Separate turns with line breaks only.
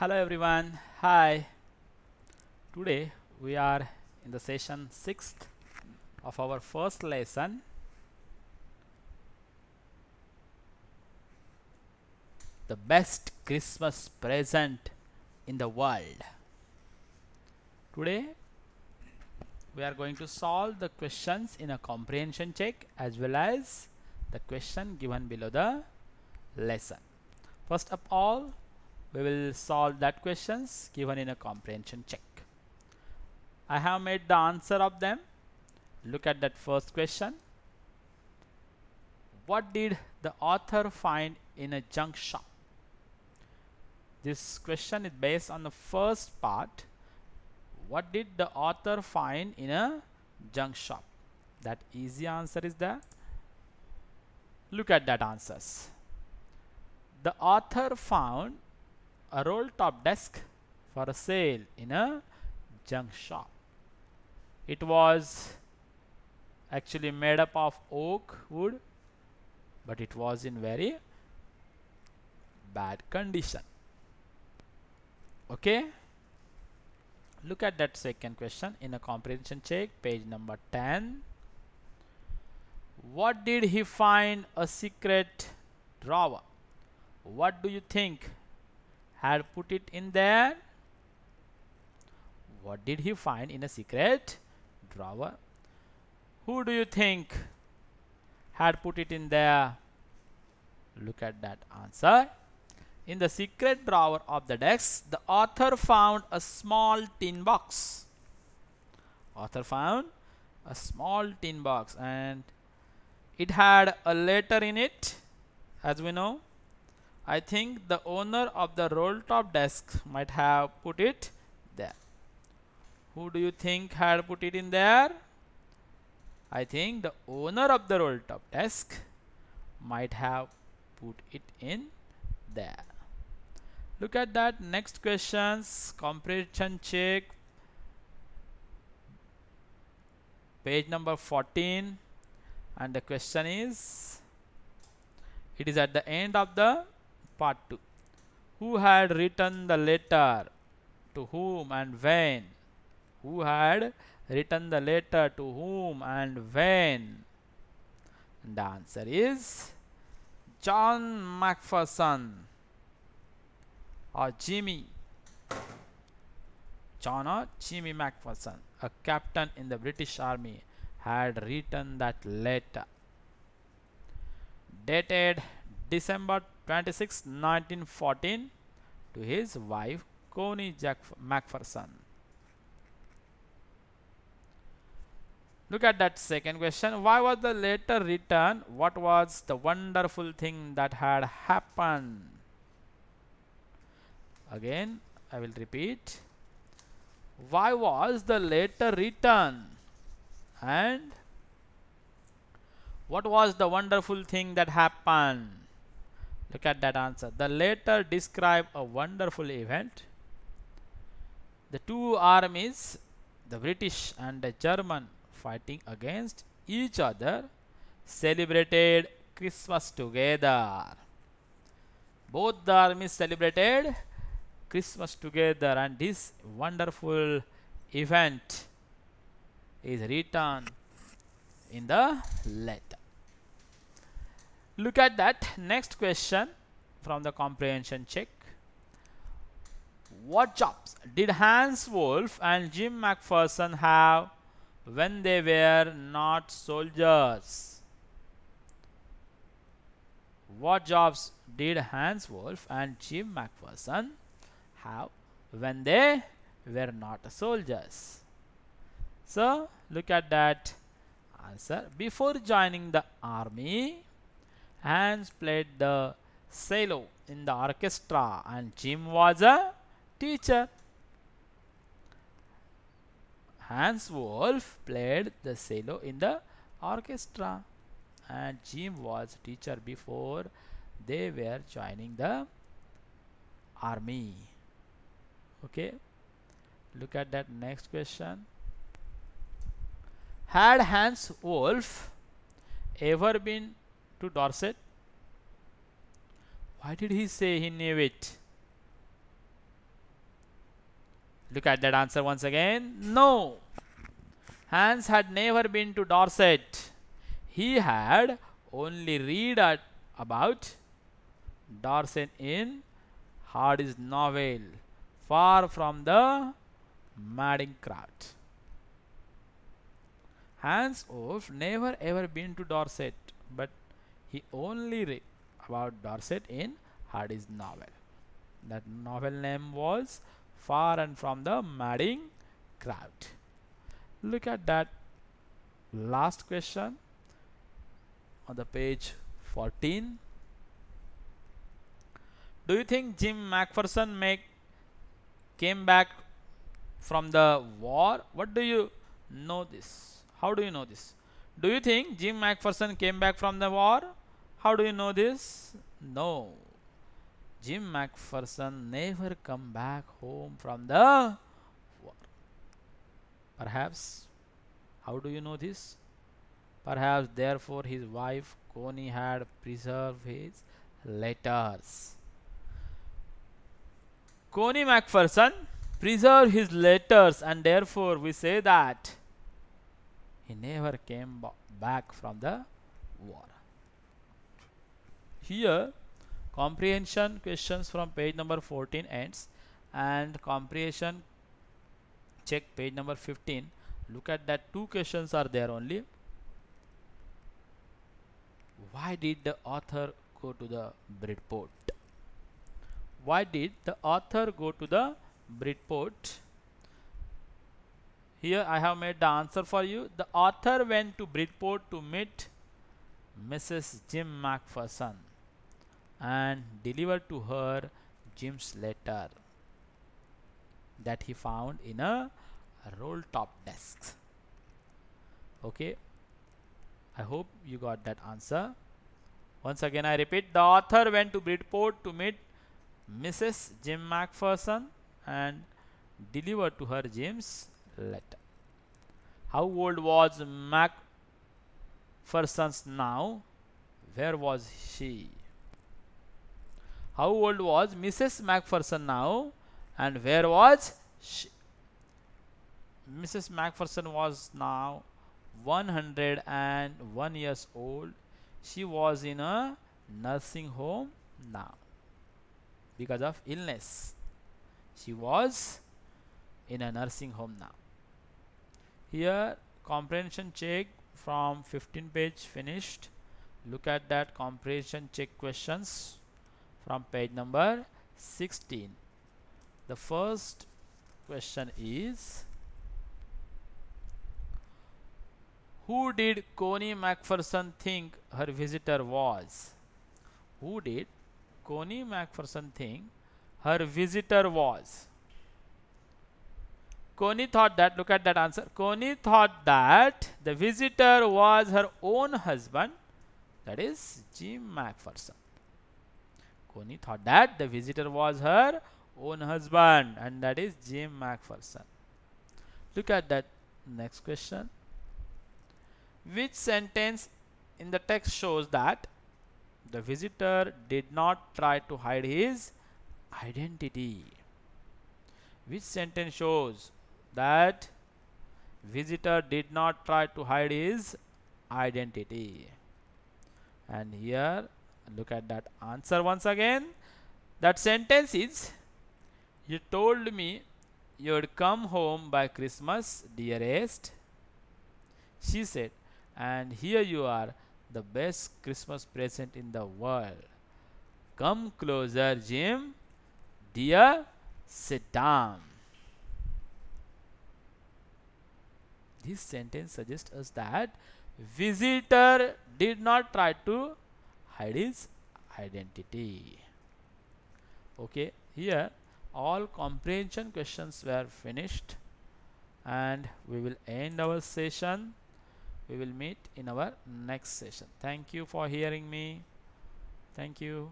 hello everyone hi today we are in the session sixth of our first lesson the best Christmas present in the world today we are going to solve the questions in a comprehension check as well as the question given below the lesson first of all we will solve that questions given in a comprehension check I have made the answer of them look at that first question what did the author find in a junk shop this question is based on the first part what did the author find in a junk shop that easy answer is there look at that answers the author found a roll top desk for sale in a junk shop. It was actually made up of oak wood but it was in very bad condition. Okay. Look at that second question in a comprehension check page number 10. What did he find a secret drawer? What do you think had put it in there what did he find in a secret drawer who do you think had put it in there look at that answer in the secret drawer of the desk the author found a small tin box author found a small tin box and it had a letter in it as we know I think the owner of the roll top desk might have put it there. Who do you think had put it in there? I think the owner of the roll top desk might have put it in there. Look at that next questions comprehension check page number 14 and the question is it is at the end of the part 2. Who had written the letter? To whom and when? Who had written the letter to whom and when? the answer is John MacPherson or Jimmy. John or Jimmy MacPherson, a captain in the British Army, had written that letter. Dated December 26 1914 to his wife Connie Jack MacPherson. Look at that second question. Why was the letter written? What was the wonderful thing that had happened? Again, I will repeat. Why was the letter written? And what was the wonderful thing that happened? Look at that answer. The letter describe a wonderful event. The two armies, the British and the German fighting against each other, celebrated Christmas together. Both the armies celebrated Christmas together and this wonderful event is written in the letter look at that next question from the comprehension check what jobs did Hans Wolf and Jim McPherson have when they were not soldiers? What jobs did Hans Wolf and Jim McPherson have when they were not soldiers? So, look at that answer. Before joining the army, Hans played the cello in the orchestra and Jim was a teacher. Hans Wolf played the cello in the orchestra and Jim was teacher before they were joining the army. Okay, look at that next question. Had Hans Wolf ever been to Dorset? Why did he say he knew it? Look at that answer once again. No. Hans had never been to Dorset. He had only read at, about Dorset in Hardy's novel, Far from the Madding Crowd. Hans Wolf never ever been to Dorset, but he only read about Dorset in Hardy's novel. That novel name was Far and From the Madding Crowd. Look at that last question on the page 14. Do you think Jim MacPherson make came back from the war? What do you know this? How do you know this? Do you think Jim MacPherson came back from the war? How do you know this? No. Jim McPherson never come back home from the war. Perhaps, how do you know this? Perhaps therefore his wife Connie had preserved his letters. Connie MacPherson preserved his letters and therefore we say that he never came back from the war here comprehension questions from page number 14 ends and comprehension check page number 15 look at that two questions are there only why did the author go to the Bridport why did the author go to the Bridport here I have made the answer for you the author went to Bridport to meet Mrs. Jim MacPherson and delivered to her Jim's letter that he found in a roll top desk. Okay, I hope you got that answer. Once again, I repeat the author went to Bridport to meet Mrs. Jim MacPherson and delivered to her Jim's letter. How old was MacPherson's now? Where was she? how old was Mrs. Macpherson now and where was she? Mrs. Macpherson was now 101 years old she was in a nursing home now because of illness she was in a nursing home now here comprehension check from 15 page finished look at that comprehension check questions from page number 16 the first question is who did Connie MacPherson think her visitor was who did Connie MacPherson think her visitor was Connie thought that look at that answer Connie thought that the visitor was her own husband that is Jim MacPherson Connie thought that the visitor was her own husband and that is Jim MacPherson. Look at that next question. Which sentence in the text shows that the visitor did not try to hide his identity? Which sentence shows that visitor did not try to hide his identity? And here look at that answer once again that sentence is you told me you would come home by Christmas dearest she said and here you are the best Christmas present in the world come closer Jim dear sit down this sentence suggests us that visitor did not try to hide his identity okay here all comprehension questions were finished and we will end our session we will meet in our next session thank you for hearing me thank you